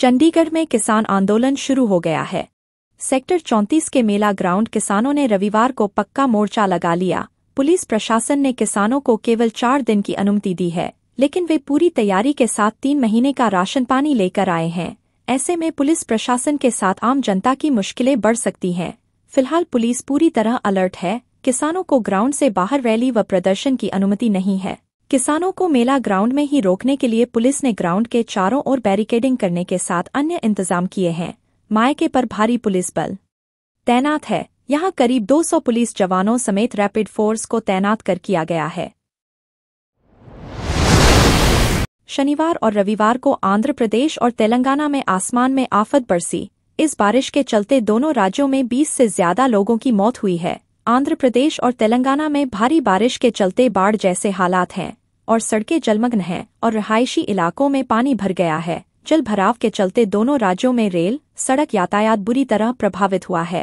चंडीगढ़ में किसान आंदोलन शुरू हो गया है सेक्टर 34 के मेला ग्राउंड किसानों ने रविवार को पक्का मोर्चा लगा लिया पुलिस प्रशासन ने किसानों को केवल चार दिन की अनुमति दी है लेकिन वे पूरी तैयारी के साथ तीन महीने का राशन पानी लेकर आए हैं ऐसे में पुलिस प्रशासन के साथ आम जनता की मुश्किलें बढ़ सकती हैं फिलहाल पुलिस पूरी तरह अलर्ट है किसानों को ग्राउंड से बाहर रैली व प्रदर्शन की अनुमति नहीं है किसानों को मेला ग्राउंड में ही रोकने के लिए पुलिस ने ग्राउंड के चारों ओर बैरिकेडिंग करने के साथ अन्य इंतजाम किए हैं मायके पर भारी पुलिस बल तैनात है यहां करीब 200 पुलिस जवानों समेत रैपिड फोर्स को तैनात कर किया गया है शनिवार और रविवार को आंध्र प्रदेश और तेलंगाना में आसमान में आफत बरसी इस बारिश के चलते दोनों राज्यों में 20 से ज्यादा लोगों की मौत हुई है आंध्र प्रदेश और तेलंगाना में भारी बारिश के चलते बाढ़ जैसे हालात हैं और सड़कें जलमग्न हैं और रहायशी इलाकों में पानी भर गया है जल भराव के चलते दोनों राज्यों में रेल सड़क यातायात बुरी तरह प्रभावित हुआ है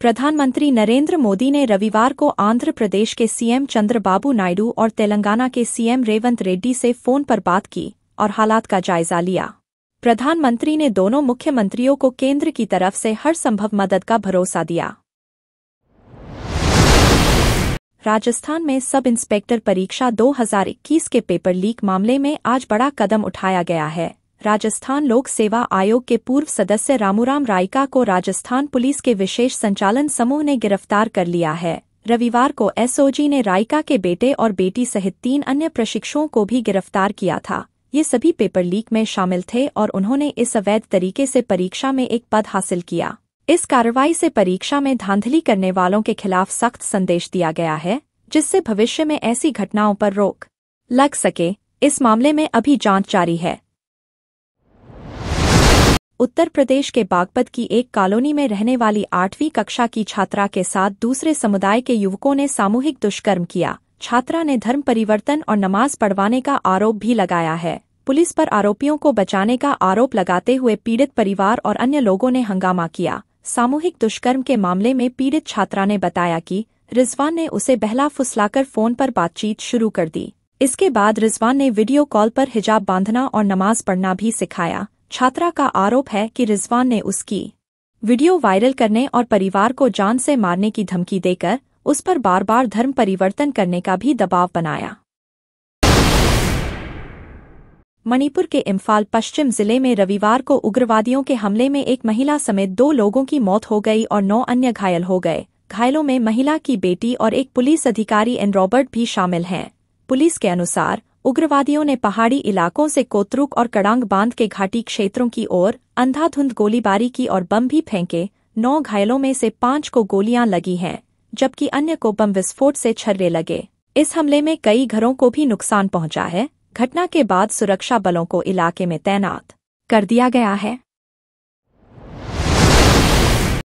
प्रधानमंत्री नरेंद्र मोदी ने रविवार को आंध्र प्रदेश के सीएम चंद्रबाबू नायडू और तेलंगाना के सीएम रेवंत रेड्डी से फोन पर बात की और हालात का जायजा लिया प्रधानमंत्री ने दोनों मुख्यमंत्रियों को केंद्र की तरफ से हर संभव मदद का भरोसा दिया राजस्थान में सब इंस्पेक्टर परीक्षा 2021 के पेपर लीक मामले में आज बड़ा कदम उठाया गया है राजस्थान लोक सेवा आयोग के पूर्व सदस्य रामूराम रायका को राजस्थान पुलिस के विशेष संचालन समूह ने गिरफ्तार कर लिया है रविवार को एसओजी ने रायका के बेटे और बेटी सहित तीन अन्य प्रशिक्षुओं को भी गिरफ्तार किया था ये सभी पेपर लीक में शामिल थे और उन्होंने इस अवैध तरीके से परीक्षा में एक पद हासिल किया इस कार्रवाई से परीक्षा में धांधली करने वालों के खिलाफ सख्त संदेश दिया गया है जिससे भविष्य में ऐसी घटनाओं पर रोक लग सके इस मामले में अभी जांच जारी है उत्तर प्रदेश के बागपत की एक कॉलोनी में रहने वाली आठवीं कक्षा की छात्रा के साथ दूसरे समुदाय के युवकों ने सामूहिक दुष्कर्म किया छात्रा ने धर्म परिवर्तन और नमाज पढ़वाने का आरोप भी लगाया है पुलिस पर आरोपियों को बचाने का आरोप लगाते हुए पीड़ित परिवार और अन्य लोगों ने हंगामा किया सामूहिक दुष्कर्म के मामले में पीड़ित छात्रा ने बताया कि रिजवान ने उसे बहला फुसलाकर फोन पर बातचीत शुरू कर दी इसके बाद रिजवान ने वीडियो कॉल पर हिजाब बांधना और नमाज पढ़ना भी सिखाया छात्रा का आरोप है कि रिजवान ने उसकी वीडियो वायरल करने और परिवार को जान से मारने की धमकी देकर उस पर बार बार धर्म परिवर्तन करने का भी दबाव बनाया मणिपुर के इम्फाल पश्चिम जिले में रविवार को उग्रवादियों के हमले में एक महिला समेत दो लोगों की मौत हो गई और नौ अन्य घायल हो गए घायलों में महिला की बेटी और एक पुलिस अधिकारी एन रॉबर्ट भी शामिल हैं पुलिस के अनुसार उग्रवादियों ने पहाड़ी इलाकों से कोतरुक और कड़ांग बांध के घाटी क्षेत्रों की ओर अंधाधुंध गोलीबारी की और बम भी फेंके नौ घायलों में से पांच को गोलियां लगी हैं जबकि अन्य को बम विस्फोट से छर्रे लगे इस हमले में कई घरों को भी नुकसान पहुंचा है घटना के बाद सुरक्षा बलों को इलाके में तैनात कर दिया गया है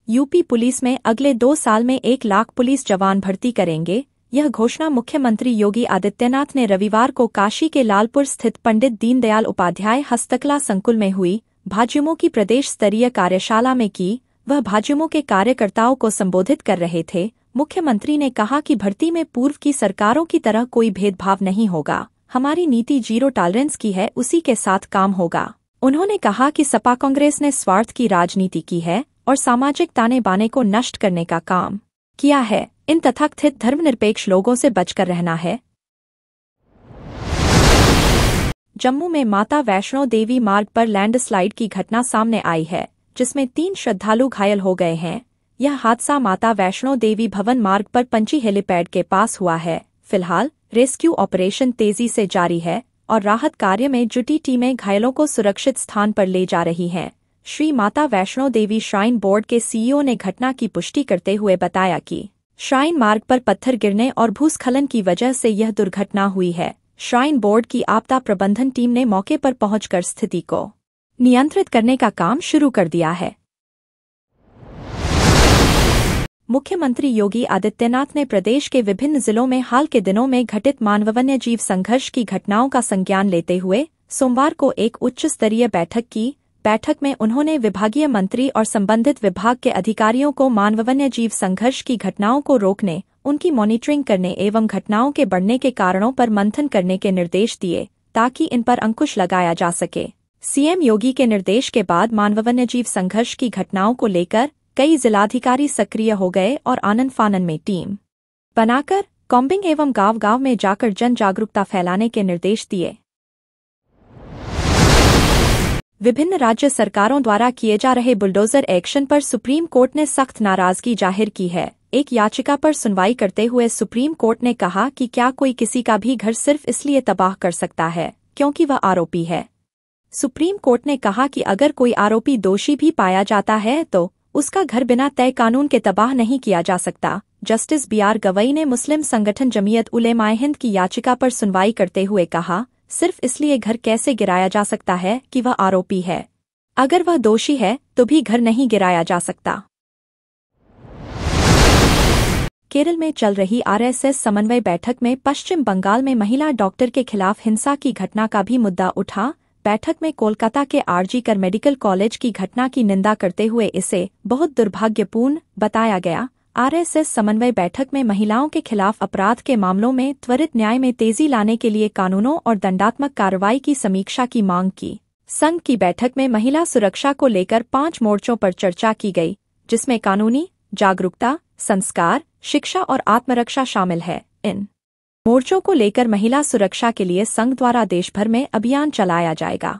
यूपी पुलिस में अगले दो साल में एक लाख पुलिस जवान भर्ती करेंगे यह घोषणा मुख्यमंत्री योगी आदित्यनाथ ने रविवार को काशी के लालपुर स्थित पंडित दीनदयाल उपाध्याय हस्तकला संकुल में हुई भाजयुमो की प्रदेश स्तरीय कार्यशाला में की वह भाजयुमो के कार्यकर्ताओं को संबोधित कर रहे थे मुख्यमंत्री ने कहा कि भर्ती में पूर्व की सरकारों की तरह कोई भेदभाव नहीं होगा हमारी नीति जीरो टॉलरेंस की है उसी के साथ काम होगा उन्होंने कहा कि सपा कांग्रेस ने स्वार्थ की राजनीति की है और सामाजिक ताने बाने को नष्ट करने का काम किया है इन तथाकथित धर्मनिरपेक्ष लोगों से बचकर रहना है जम्मू में माता वैष्णो देवी मार्ग पर लैंडस्लाइड की घटना सामने आई है जिसमें तीन श्रद्धालु घायल हो गए हैं यह हादसा माता वैष्णो देवी भवन मार्ग पर पंची हेलीपैड के पास हुआ है फिलहाल रेस्क्यू ऑपरेशन तेजी से जारी है और राहत कार्य में जुटी टीमें घायलों को सुरक्षित स्थान पर ले जा रही हैं श्री माता वैष्णो देवी श्राइन बोर्ड के सीईओ ने घटना की पुष्टि करते हुए बताया कि श्राइन मार्ग पर पत्थर गिरने और भूस्खलन की वजह से यह दुर्घटना हुई है श्राइन बोर्ड की आपदा प्रबंधन टीम ने मौके पर पहुंचकर स्थिति को नियंत्रित करने का काम शुरू कर दिया है मुख्यमंत्री योगी आदित्यनाथ ने प्रदेश के विभिन्न जिलों में हाल के दिनों में घटित मानववन्य जीव संघर्ष की घटनाओं का संज्ञान लेते हुए सोमवार को एक उच्च स्तरीय बैठक की बैठक में उन्होंने विभागीय मंत्री और संबंधित विभाग के अधिकारियों को मानववन्य जीव संघर्ष की घटनाओं को रोकने उनकी मॉनिटरिंग करने एवं घटनाओं के बढ़ने के कारणों पर मंथन करने के निर्देश दिए ताकि इन पर अंकुश लगाया जा सके सीएम योगी के निर्देश के बाद मानववन्य जीव संघर्ष की घटनाओं को लेकर कई जिलाधिकारी सक्रिय हो गए और आनन फानन में टीम बनाकर कॉम्बिंग एवं गांव गांव में जाकर जन जागरूकता फैलाने के निर्देश दिए विभिन्न राज्य सरकारों द्वारा किए जा रहे बुलडोजर एक्शन पर सुप्रीम कोर्ट ने सख्त नाराजगी जाहिर की है एक याचिका पर सुनवाई करते हुए सुप्रीम कोर्ट ने कहा कि क्या कोई किसी का भी घर सिर्फ इसलिए तबाह कर सकता है क्योंकि वह आरोपी है सुप्रीम कोर्ट ने कहा कि अगर कोई आरोपी दोषी भी पाया जाता है तो उसका घर बिना तय कानून के तबाह नहीं किया जा सकता जस्टिस बी आर गवई ने मुस्लिम संगठन जमीयत उलेमाए हिंद की याचिका पर सुनवाई करते हुए कहा सिर्फ इसलिए घर कैसे गिराया जा सकता है कि वह आरोपी है अगर वह दोषी है तो भी घर नहीं गिराया जा सकता केरल में चल रही आरएसएस समन्वय बैठक में पश्चिम बंगाल में महिला डॉक्टर के खिलाफ हिंसा की घटना का भी मुद्दा उठा बैठक में कोलकाता के आरजी कर मेडिकल कॉलेज की घटना की निंदा करते हुए इसे बहुत दुर्भाग्यपूर्ण बताया गया आरएसएस समन्वय बैठक में महिलाओं के खिलाफ अपराध के मामलों में त्वरित न्याय में तेजी लाने के लिए कानूनों और दंडात्मक कार्रवाई की समीक्षा की मांग की संघ की बैठक में महिला सुरक्षा को लेकर पांच मोर्चों पर चर्चा की गई जिसमें कानूनी जागरूकता संस्कार शिक्षा और आत्मरक्षा शामिल है इन मोर्चों को लेकर महिला सुरक्षा के लिए संघ द्वारा देशभर में अभियान चलाया जाएगा